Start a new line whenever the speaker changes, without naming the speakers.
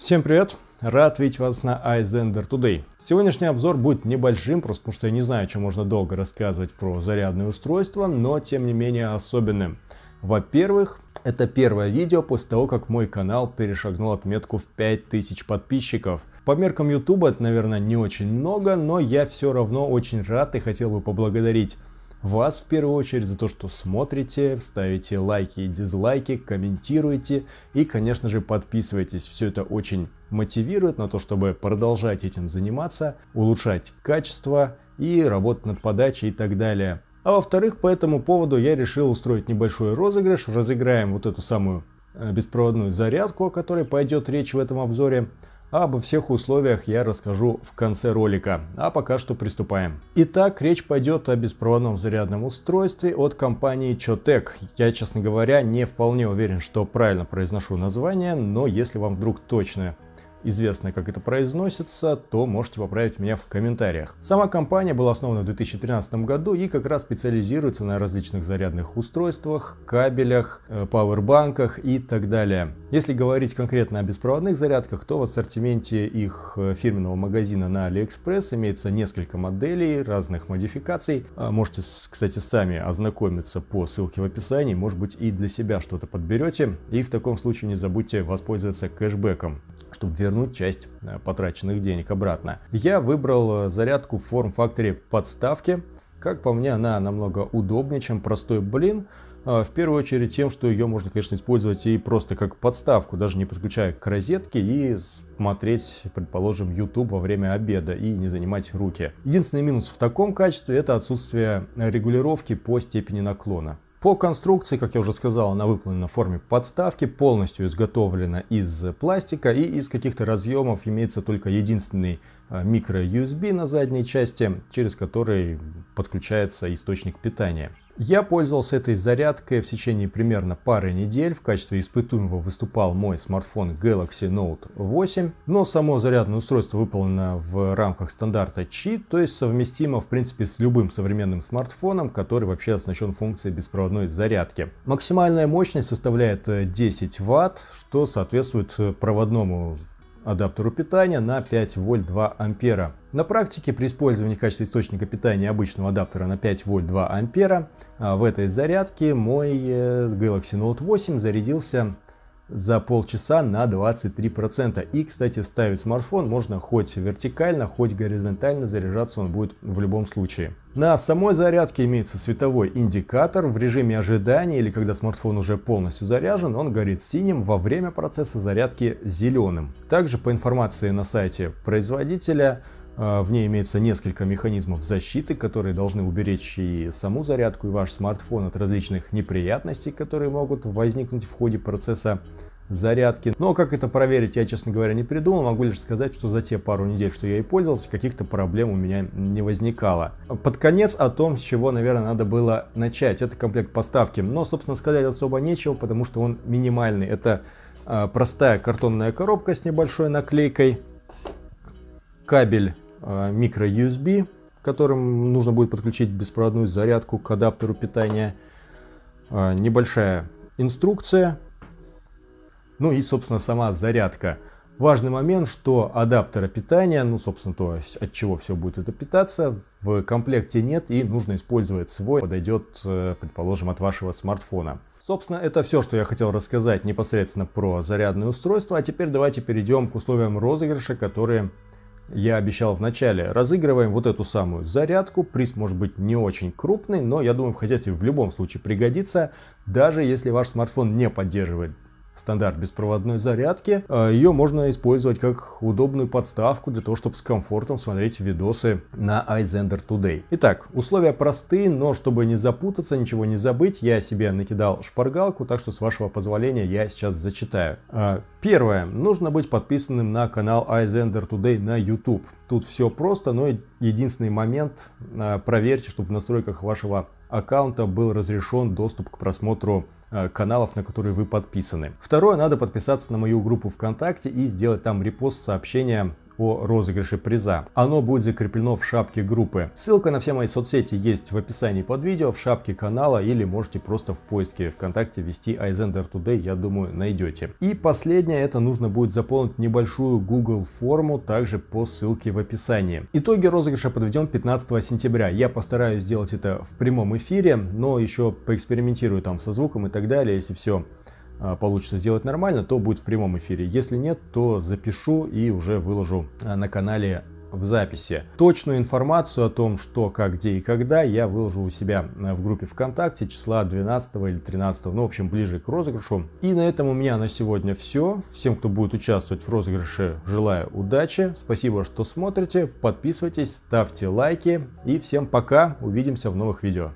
Всем привет! Рад видеть вас на iZender Today. Сегодняшний обзор будет небольшим, просто потому что я не знаю, что можно долго рассказывать про зарядные устройства, но тем не менее особенным. Во-первых, это первое видео после того, как мой канал перешагнул отметку в 5000 подписчиков. По меркам YouTube это, наверное, не очень много, но я все равно очень рад и хотел бы поблагодарить вас в первую очередь за то, что смотрите, ставите лайки и дизлайки, комментируете и, конечно же, подписывайтесь. Все это очень мотивирует на то, чтобы продолжать этим заниматься, улучшать качество и работать над подачей и так далее. А во-вторых, по этому поводу я решил устроить небольшой розыгрыш. Разыграем вот эту самую э, беспроводную зарядку, о которой пойдет речь в этом обзоре. Обо всех условиях я расскажу в конце ролика, а пока что приступаем. Итак, речь пойдет о беспроводном зарядном устройстве от компании Chotec. Я, честно говоря, не вполне уверен, что правильно произношу название, но если вам вдруг точно известно, как это произносится, то можете поправить меня в комментариях. Сама компания была основана в 2013 году и как раз специализируется на различных зарядных устройствах, кабелях, э, пауэрбанках и так далее. Если говорить конкретно о беспроводных зарядках, то в ассортименте их э, фирменного магазина на AliExpress имеется несколько моделей разных модификаций. А, можете, кстати, сами ознакомиться по ссылке в описании, может быть и для себя что-то подберете. И в таком случае не забудьте воспользоваться кэшбэком чтобы вернуть часть э, потраченных денег обратно. Я выбрал э, зарядку в форм-факторе подставки. Как по мне, она намного удобнее, чем простой блин. Э, в первую очередь тем, что ее можно, конечно, использовать и просто как подставку, даже не подключая к розетке и смотреть, предположим, YouTube во время обеда и не занимать руки. Единственный минус в таком качестве это отсутствие регулировки по степени наклона. По конструкции, как я уже сказал, она выполнена в форме подставки, полностью изготовлена из пластика и из каких-то разъемов имеется только единственный а, микро-USB на задней части, через который подключается источник питания. Я пользовался этой зарядкой в течение примерно пары недель. В качестве испытуемого выступал мой смартфон Galaxy Note 8. Но само зарядное устройство выполнено в рамках стандарта Qi, то есть совместимо в принципе с любым современным смартфоном, который вообще оснащен функцией беспроводной зарядки. Максимальная мощность составляет 10 э, Вт, что соответствует э, проводному адаптеру питания на 5 вольт 2 ампера. На практике при использовании в качестве источника питания обычного адаптера на 5 вольт 2 ампера а, в этой зарядке мой э, Galaxy Note 8 зарядился за полчаса на 23%. И, кстати, ставить смартфон можно хоть вертикально, хоть горизонтально, заряжаться он будет в любом случае. На самой зарядке имеется световой индикатор. В режиме ожидания или когда смартфон уже полностью заряжен, он горит синим, во время процесса зарядки зеленым. Также по информации на сайте производителя, а, в ней имеется несколько механизмов защиты, которые должны уберечь и саму зарядку, и ваш смартфон от различных неприятностей, которые могут возникнуть в ходе процесса зарядки. Но как это проверить, я, честно говоря, не придумал. Могу лишь сказать, что за те пару недель, что я и пользовался, каких-то проблем у меня не возникало. Под конец о том, с чего, наверное, надо было начать. Это комплект поставки. Но, собственно, сказать особо нечего, потому что он минимальный. Это а, простая картонная коробка с небольшой наклейкой, кабель а, микро-USB, которым нужно будет подключить беспроводную зарядку к адаптеру питания, а, небольшая инструкция, ну и, собственно, сама зарядка. Важный момент, что адаптера питания, ну, собственно, то, от чего все будет это питаться, в комплекте нет и нужно использовать свой, подойдет, э, предположим, от вашего смартфона. Собственно, это все, что я хотел рассказать непосредственно про зарядное устройство, а теперь давайте перейдем к условиям розыгрыша, которые я обещал в начале, разыгрываем вот эту самую зарядку. Приз может быть не очень крупный, но я думаю в хозяйстве в любом случае пригодится, даже если ваш смартфон не поддерживает стандарт беспроводной зарядки. Э, Ее можно использовать как удобную подставку для того, чтобы с комфортом смотреть видосы на iZender Today. Итак, условия простые, но чтобы не запутаться, ничего не забыть, я себе накидал шпаргалку, так что с вашего позволения я сейчас зачитаю. Э, Первое. Нужно быть подписанным на канал iZender Today на YouTube. Тут все просто, но единственный момент, а, проверьте, чтобы в настройках вашего аккаунта был разрешен доступ к просмотру а, каналов, на которые вы подписаны. Второе, надо подписаться на мою группу ВКонтакте и сделать там репост сообщения о розыгрыше приза. Оно будет закреплено в шапке группы. Ссылка на все мои соцсети есть в описании под видео, в шапке канала или можете просто в поиске ВКонтакте ввести Айзендер Today, я думаю, найдете. И последнее, это нужно будет заполнить небольшую Google форму, также по ссылке в описании. Итоги розыгрыша подведем 15 сентября. Я постараюсь сделать это в прямом эфире, но еще поэкспериментирую там со звуком и так далее, если все а, получится сделать нормально, то будет в прямом эфире. Если нет, то запишу и уже выложу а, на канале в записи. Точную информацию о том, что, как, где и когда, я выложу у себя а, в группе ВКонтакте числа 12 или 13, ну, в общем, ближе к розыгрышу. И на этом у меня на сегодня все. Всем, кто будет участвовать в розыгрыше, желаю удачи. Спасибо, что смотрите. Подписывайтесь, ставьте лайки. И всем пока. Увидимся в новых видео.